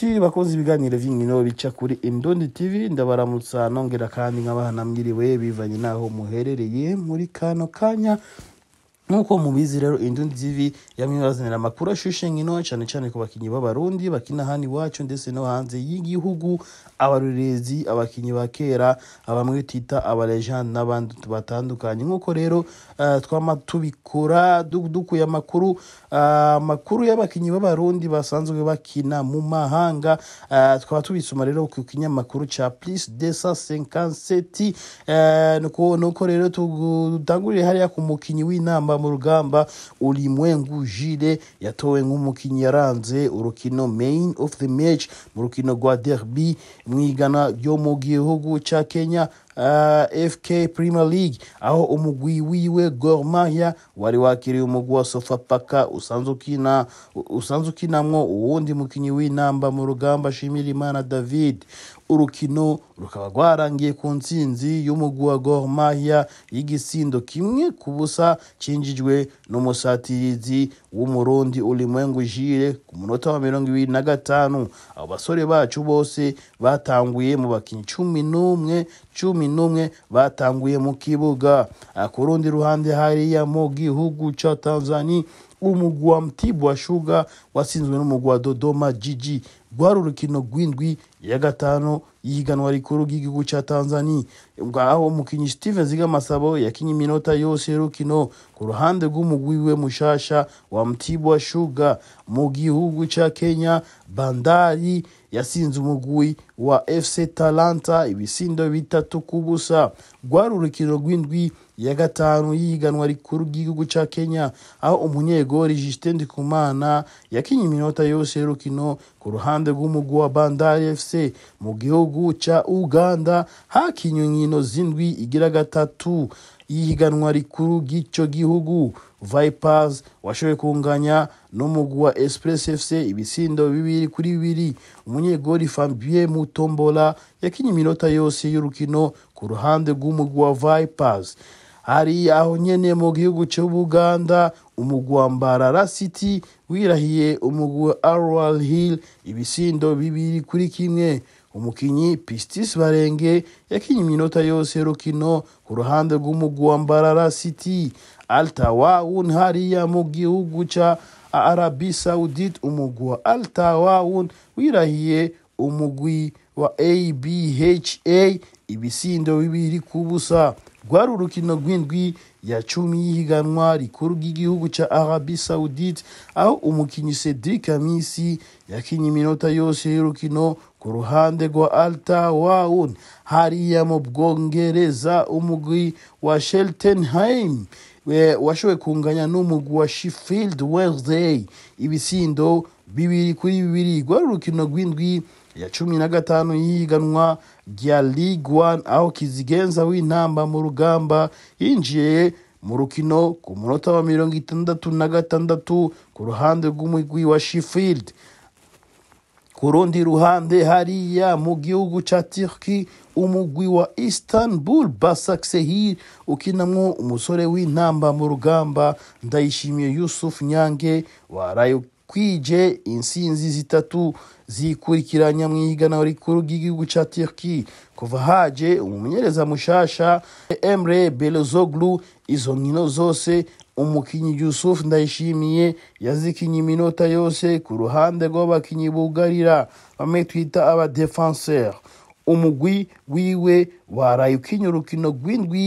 inshuti bakoze ibiganiro by'inkino bica kuri Imdundi TV ndabaramutsa nongera kandi nk'abana mwiriwe bivanye n'aho muherereye muri kano kanya nk'uko mubizi rero indundi tv yamwe irazanira amakuru ashushe nk'ino cyane cyane ku bakinnyi b'abarundi bakina hano iwacu ndetse no hanze y'igihugu abarorerezi abakinnyi ba kera bamwe Tita abarejani n'abandi batandukanye nk'uko rero eh, twama tubikora dukuye amakuru eh, amakuru y'abakinnyi b'abarundi basanzwe bakina mu mahanga eh, twaba tubisoma rero ku kinyamakuru cya plus desa senkanseti nuko rero dutangurire hariya ku mukinnyi w'inama mu rugamba ulimwengu jile yatowe nk'umukinnyi yaranze urukino main of the match mu rukino rwa derby mu igana ryo mu gihugu cya kenya Eh, fk premier league aho umugwi wiwe Gor wari wakiriye umugwi wa sofapaka usanzwe ukinamwo uwundi mukinnyi w'inamba mu rugamba ashimira imana david urukino rukaba rwarangiye ku nsinzi y'umugwi wa Gor Mahia y'igisindo kimwe ku busa kinjijwe n'umusatirizi w'umurundi ulimwengu jire ku munota wa mirongo ibiri na gatanu abo basore bacu bose batanguye mu bakinnyi cumi n'umwe cumi n'umwe batanguye mu kibuga ah, ku rundi ruhande hariya mu gihugu cya tanzania umugwa mtibwa shuga watsinzwe n'umugwa dodoma jiji rwari urukino rw'indwi ya gatanu y'ihiganwa rikuru ry'igihugu cya tanzania bwaho umukinnyi steven zigamasabo yakinnye iminota yose y'urukino ku ruhande rw'umugwi we mushasha wa mtibwa shuga mu gihugu cya kenya bandari yasinze umugwi wa fc talanta ibisindo bitatu ku busa rwari urukino rw'indwi ya gatanu y'ihiganwa rikuru ry'igihugu cya kenya aho umunyegori jisite ndikumana yakinnye iminota yose y'urukino ku ruhande ruhande rw'umugwi wa bandari fc mu gihugu ca uganda hakinywe inkino z'indwi igira gatatu y'ihiganwa rikuru ry'ico gihugu vipers washoboye kunganya n’umugu wa express fc ibitsindo bibiri kuri bibiri umunyegori fabien mutombola yakinye iminota yose y'urukino ku ruhande rw’umugu wa vipers hari aho nyine mu gihugu cy'ubuganda umugwi wa mbarara city wirahiye umugwi wa arwal hill ibisindo bibiri kuri kimwe umukinnyi pistis barenge yakinnye iminota yose y'urukino ku ruhande rw’umugwambara wa mbarara city altawawun hariya mu gihugu cya arabi saudite umugwi wa altawawun wirahiye umugwi wa abha ibisindo bibiri ku busa rwari urukino rw'indwi ya cumi y'ihiganwa rikuru ry'igihugu cya arabi saudite aho umukinnyi cedric amisi yakinnye iminota yose y'urukino ku ruhande rwa alta wawun hariya mu bwongereza umugwi wa sheltenheim washowe kunganya n'umugwi wa sheffield wednesday ibisindo bibiri kuri bibiri rwari urukino rw'indwi ya cumi na gatanu yiganwa rya Ligue 1 aho kizigenza w'intamba mu rugamba yinjiye mu rukino ku munota wa mirongo itandatu na gatandatu ku ruhande rw'umugwi wa Sheffield ku rundi ruhande hariya mu gihugu cya turki umugwi wa istanbul basaksehir ukinamo umusore w'intamba mu rugamba ndayishimiye yusuf nyange waraye kwije insinzi zitatu zikurikiranya mu ihiganwa rikuru ry'igihugu cya turki kuva haje umumenyereza mushasha emre belozoglu izo nkino zose umukinnyi yusuf ndayishimiye yazikinye iminota yose ku ruhande rw'abakinnyi bugarira bamwe twita abadefanseri umugwi wiwe waraye ukinnye urukino rw'indwi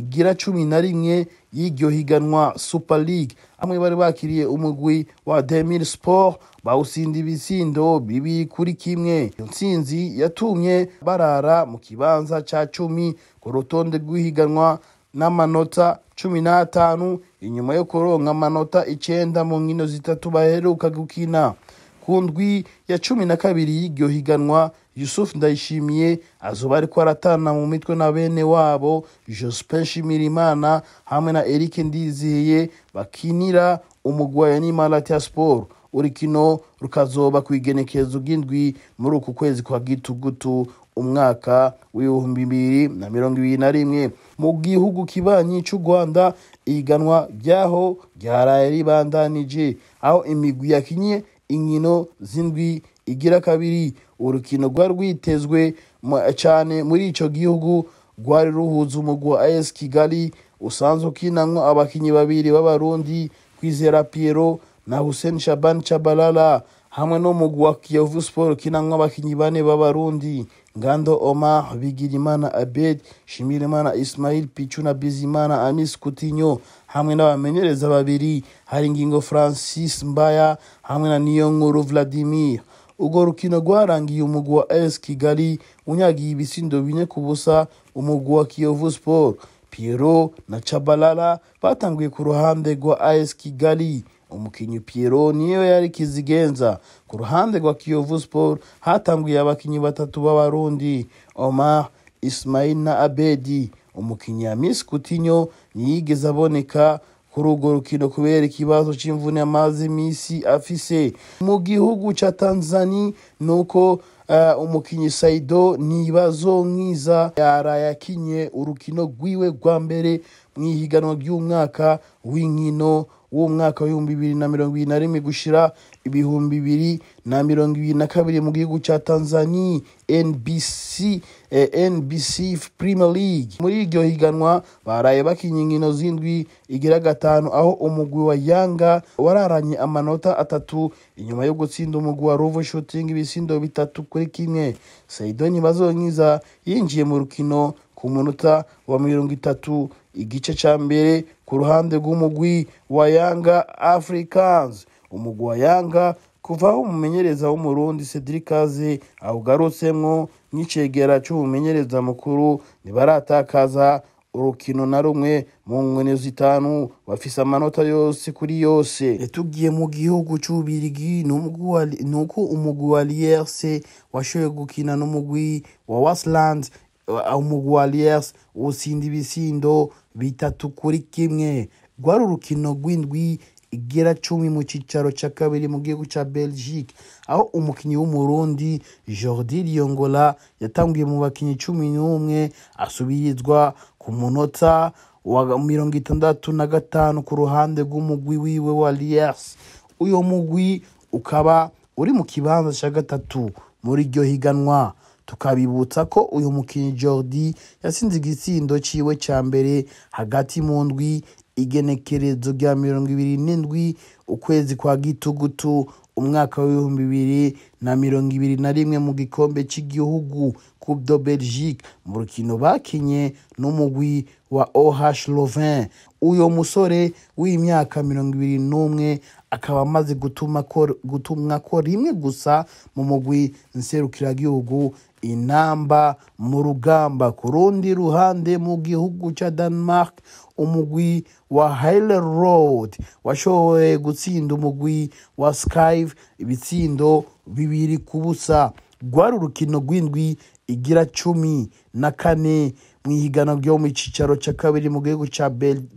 igira cumi na rimwe y'iryo higanwa super league bamwe bari bakiriye umugwi wa demir sport bawusinda ibitsindo bibi kuri kimwe iyo yatumye barara mu kibanza cya cumi ku rutonde rw'ihiganwa n'amanota cumi n'atanu inyuma yo kuronka amanota icyenda mu nkino zitatu baheruka gukina ku ndwi ya cumi na kabiri y'iryo higanwa Yusuf ndayishimiye azuba ariko aratana mu mitwe na bene wabo joseph nshimirimana hamwe na eric ndizihiye bakinira umugwaya n'imana ya siporo urukino rukazoba ku igenekerezo ry'indwi muri uku kwezi kwa gitugutu umwaka w'ibihumbi bibiri na mirongo ibiri na rimwe mu gihugu kibanyi cy'u rwanda iganwa ryaho ryaraye ribandanije aho imigwi yakinnye inkino z'indwi igira kabiri urukino rwari rwitezwe cyane muri icyo gihugu rwari ruhuza umugwi wa kigali usanzwe ukinanwa abakinnyi babiri b'abarundi kwizera piyero na hussein shaban chabalala hamwe n'umugwi wa kiyovu siporo ukinanwa abakinnyi bane b'abarundi ngando omar bigirimana abed shimirimana ismail pichu na bizimana amis kutinyo hamwe n'abamenyereza babiri hari haringingo francis mbaya hamwe na niyonkuru vladimir urwo rukino rwarangiye umugwi wa as kigali unyagiye ibisindo bine ku busa umugwi wa kiyovu sport piero na cabalala batanguye ku ruhande rwa as kigali umukinnyi piero niyo yari kizigenza ku ruhande rwa kiyovu sport hatanguye abakinnyi batatu b'abarundi omar ismail na abedi umukinnyi wa miss kutinyo ntiyigeze aboneka kuri urwo rukino kubera ikibazo cy'imvune amazi iminsi afise mu gihugu cya tanzania ni uko eh, umukinnyi sayido ntibazo mwiza yaraye akinye urukino rwiwe rwa mbere mu ihiganwa ry'umwaka w'inkino w'uwo mwaka w'ibihumbi bibiri na mirongo ibiri na rimwe gushyira ibihumbi bibiri na mirongo ibiri na kabiri mu gihugu cya tanzania nbc eh, nbc premier league muri iryo higanwa baraye bakinnye inkino z'indwi igira gatanu aho umugwi wa yanga wararanye amanota atatu inyuma yo gutsinda umugwi wa ruvu shooting ibisindo bitatu kuri kimwe seidoni bazonyiza yinjiye mu rukino ku munota wa mirongo itatu igice cya mbere ku ruhande rw'umugwi wa yanga afurikazi umugwi wa yanga kuva aho umumenyereza w'umurundi sedirikazi awugarutsemwo nk'icegera cy'umumenyereza mukuru ntibaratakaza urukino na rumwe mu nkino zitanu bafise amanota yose kuri yose tugiye mu gihugu cy'ububirigi ni uko umugwi wa liyerse washoboye gukina n'umugwi wa wasiland umugwi wa liyerse utsinda ibisindo bitatu kuri kimwe rwari urukino rw'indwi igera cumi mu cyicaro cya kabiri mu gihugu cya belgique aho umukinnyi w'umurundi jordi riyongola yatanguye mu bakinnyi cumi n'umwe asubirizwa ku munota wa mirongo itandatu na gatanu ku ruhande rw'umugwi wiwe wa lias uyu mugwi ukaba uri mu kibanza cya gatatu muri iryo higanwa tukabibutsa ko uyu mukinnyi jordi yasinze igitsindo cyiwe cya mbere hagati mu ndwi igenekerezo rya mirongo ibiri n'indwi ukwezi kwa gitugutu umwaka w'ibihumbi bibiri na mirongo ibiri na rimwe mu gikombe cy'igihugu kubdo belgique mu rukino bakinye n'umugwi wa oh lovin uyu musore w'imyaka mirongo ibiri n'umwe akaba amaze gutumwa ko rimwe gusa mu mugwi nserukiragihugu inamba mu rugamba ku rundi ruhande mu gihugu cya denmark umugwi wa hayire road washoboye gutsinda umugwi wa skype ibitsindo bibiri ku busa rwari urukino rw'indwi igira cumi na kane mu ihiganwa ryo mu cyicaro cya kabiri mu gihugu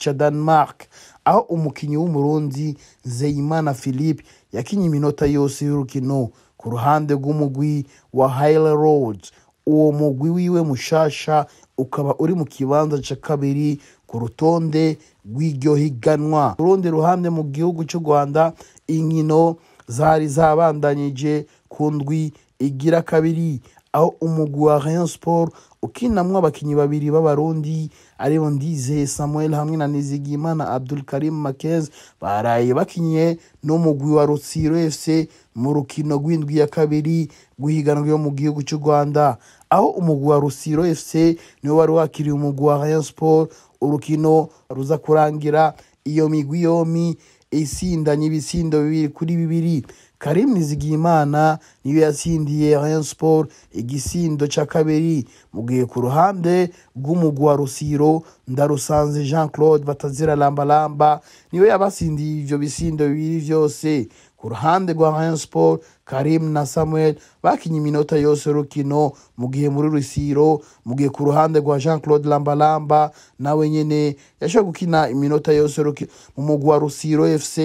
cya denmark aho umukinnyi w'umurundi Zeyimana philippe yakinnye iminota yose y'urukino ku ruhande rw'umugwi wa hayile rodi uwo mugwi wiwe mushasha ukaba uri mu kibanza cya kabiri ku rutonde rw'iryo higanwa ku rundi ruhande mu gihugu cy'u rwanda inkino zari zabandanyije ku ndwi igira kabiri aho umugwi wa rayon sport ukinamwo abakinnyi babiri b'abarundi aribo ndizeye samuel hamwe na nizigiyimana abdul karim makez baraye bakinnye n'umugwi wa rutsiro fc mu rukino rw'indwi ya kabiri guhiganwa yo mu gihugu cy'u rwanda aho umugwi wa rutsiro fc niwo wari wakiriye umugwi wa rayon sport urukino ruza kurangira iyo migwi yombi isindanye ibisindo bibiri kuri bibiri karim Nizigimana niyo yatsindiye rayon sport igisindo cya kabiri mu gihe ku ruhande rw'umugwa wa rusiro ndarusanze jean claude batazira lambalamba niyo yabatsindiye ibyo bisindo bibiri byose ku ruhande rwa rayon sport karim na samuel bakinnye iminota yose y'urukino mu gihe muri rusiro mu gihe ku ruhande rwa jean claude lambalamba nawe nyine yashobora gukina iminota yose y'urukino mu mugwa wa rusiro fc